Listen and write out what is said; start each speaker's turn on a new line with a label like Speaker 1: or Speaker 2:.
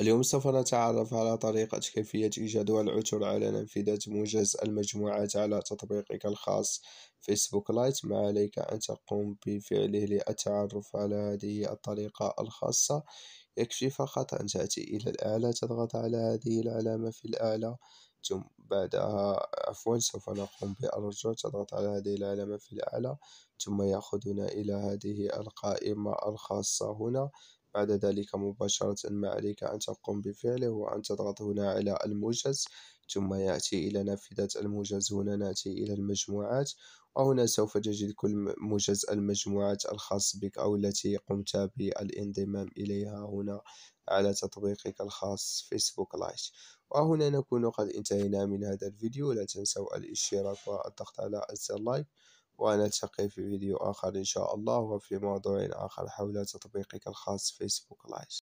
Speaker 1: اليوم سوف نتعرف على طريقة كيفية إيجاد والعثور على نافذة موجز المجموعات على تطبيقك الخاص فيسبوك لايت ما عليك أن تقوم بفعله للتعرف على هذه الطريقة الخاصة يكفي فقط أن تأتي إلى الأعلى تضغط على هذه العلامة في الأعلى ثم بعدها عفوا سوف نقوم بالرجوع تضغط على هذه العلامة في الأعلى ثم يأخذنا إلى هذه القائمة الخاصة هنا بعد ذلك مباشرة ما عليك أن تقوم بفعله هو أن تضغط هنا على الموجز ثم يأتي إلى نافذة الموجز هنا نأتي إلى المجموعات وهنا سوف تجد كل موجز المجموعات الخاص بك أو التي قمت بالانضمام إليها هنا على تطبيقك الخاص فيسبوك لايت وهنا نكون قد انتهينا من هذا الفيديو لا تنسوا الاشتراك والضغط على زر لايك ونلتقي في فيديو آخر إن شاء الله وفي موضوع آخر حول تطبيقك الخاص فيسبوك لايف